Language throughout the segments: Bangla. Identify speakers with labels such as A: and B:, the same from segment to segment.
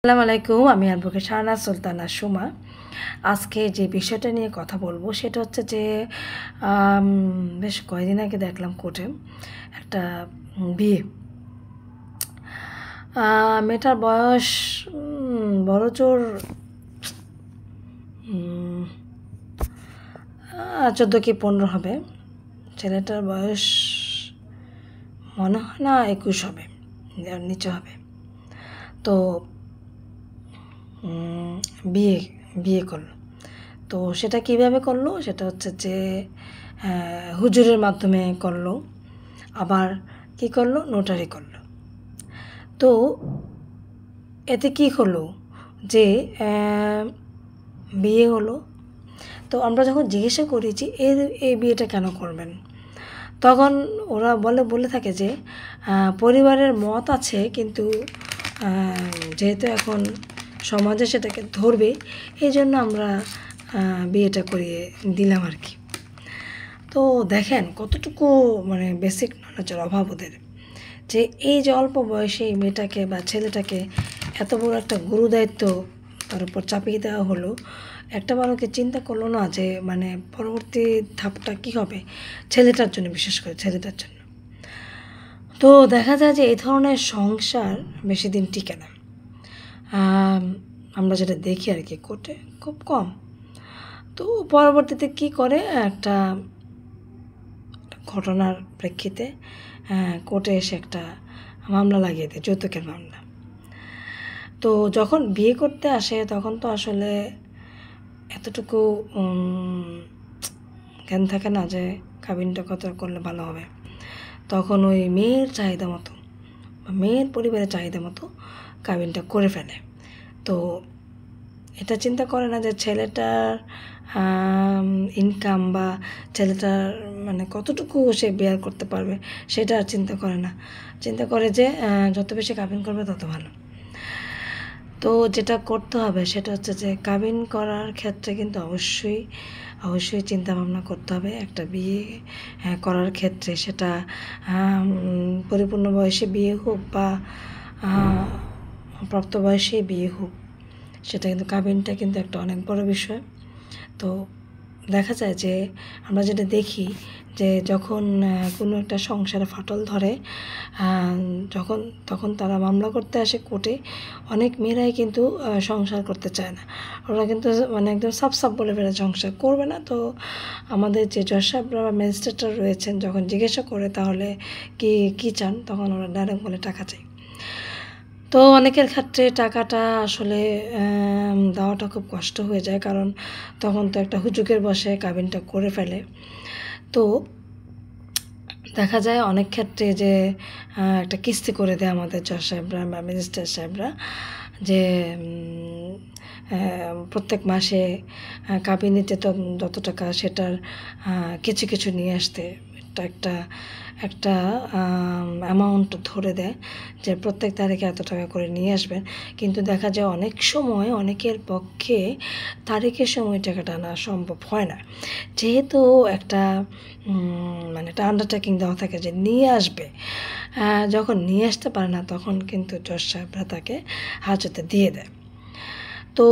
A: আসসালামু আলাইকুম আমি অ্যাডভোকেট শাহানা সুলতানা সুমা আজকে যে বিষয়টা নিয়ে কথা বলবো সেটা হচ্ছে যে বেশ কয়েকদিন আগে দেখলাম কোর্টে একটা বিয়ে মেয়েটার বয়স বড় চোর চোদ্দো কি পনেরো হবে ছেলেটার বয়স মনে হয় না একুশ হবে নিচে হবে তো বিয়ে বিয়ে করলো তো সেটা কিভাবে করলো সেটা হচ্ছে যে হুজুরের মাধ্যমে করলো আবার কি করলো নোটারি করলো তো এতে কি হলো যে বিয়ে হলো তো আমরা যখন জিজ্ঞাসা করেছি যে এর এই বিয়েটা কেন করবেন তখন ওরা বলে বলে থাকে যে পরিবারের মত আছে কিন্তু যেহেতু এখন সমাজে সেটাকে ধরবে এই জন্য আমরা বিয়েটা করিয়ে দিলাম আর কি তো দেখেন কতটুকু মানে বেসিক নলেজের অভাব ওদের যে এই যে অল্প বয়সে মেয়েটাকে বা ছেলেটাকে এত বড় একটা গুরু দায়িত্ব তার উপর চাপিয়ে দেওয়া হলো একটা বারোকে চিন্তা করলো না যে মানে পরবর্তী ধাপটা কি হবে ছেলেটার জন্য বিশেষ করে ছেলেটার জন্য তো দেখা যায় যে এই ধরনের সংসার বেশি দিন টিকে না আমরা যেটা দেখি আর কি কোর্টে খুব কম তো পরবর্তীতে কি করে একটা ঘটনার প্রেক্ষিতে হ্যাঁ, কোর্টে এসে একটা মামলা লাগিয়ে দেয় যৌতুকের মামলা তো যখন বিয়ে করতে আসে তখন তো আসলে এতটুকু জ্ঞান থাকে না যে কাবিনটা কত করলে ভালো হবে তখন ওই মেয়ের চাহিদা মতো মেয়ের পরিবারের চাহিদা মতো কাবিনটা করে ফেলে তো এটা চিন্তা করে না যে ছেলেটার ইনকাম বা ছেলেটার মানে কতটুকু সে বিয়ার করতে পারবে সেটা আর চিন্তা করে না চিন্তা করে যে যত বেশি কাবিন করবে তত ভালো তো যেটা করতে হবে সেটা হচ্ছে যে কাবিন করার ক্ষেত্রে কিন্তু অবশ্যই অবশ্যই চিন্তা ভাবনা করতে হবে একটা বিয়ে হ্যাঁ, করার ক্ষেত্রে সেটা পরিপূর্ণ বয়সে বিয়ে হোক বা প্রাপ্তবয়সেই বিয়ে হোক সেটা কিন্তু কাবিনটা কিন্তু একটা অনেক বড় বিষয় তো দেখা যায় যে আমরা যেটা দেখি যে যখন কোনো একটা সংসারে ফাটল ধরে যখন তখন তারা মামলা করতে আসে কোর্টে অনেক মেয়েরাই কিন্তু সংসার করতে চায় না ওরা কিন্তু মানে একদম সাফ সাফ বলে ফেলে সংসার করবে না তো আমাদের যে জজ সাহেবরা বা ম্যাজিস্ট্রেটরা রয়েছেন যখন জিজ্ঞাসা করে তাহলে কি কী চান তখন ওরা ডাইরেক্ট বলে টাকা চাই তো অনেকের ক্ষেত্রে টাকাটা আসলে দেওয়াটা খুব কষ্ট হয়ে যায় কারণ তখন তো একটা হুজুকের বসে কাবিনটা করে ফেলে তো দেখা যায় অনেক ক্ষেত্রে যে একটা কিস্তি করে দেয় আমাদের জজ সাহেবরা বা মিনিস্টার সাহেবরা যে প্রত্যেক মাসে তো যত টাকা সেটার কিছু কিছু নিয়ে আসতে একটা একটা একটা অ্যামাউন্ট ধরে দেয় যে প্রত্যেক তারিখে এত টাকা করে নিয়ে আসবেন কিন্তু দেখা যায় অনেক সময় অনেকের পক্ষে তারিখের সময় টাকাটা আনা সম্ভব হয় না যেহেতু একটা মানে একটা আন্ডারটেকিং দেওয়া থাকে যে নিয়ে আসবে যখন নিয়ে আসতে পারে না তখন কিন্তু জজ সাহেবরা তাকে হাজতে দিয়ে দেয় তো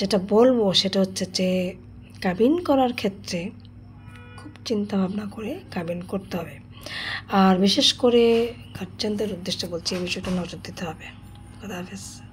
A: যেটা বলবো সেটা হচ্ছে যে কাবিন করার ক্ষেত্রে চিন্তা ভাবনা করে গাবিন করতে হবে আর বিশেষ করে গার্জেনদের উদ্দেশ্যে বলছি এই বিষয়টা নজর দিতে হবে কথা হাফেজ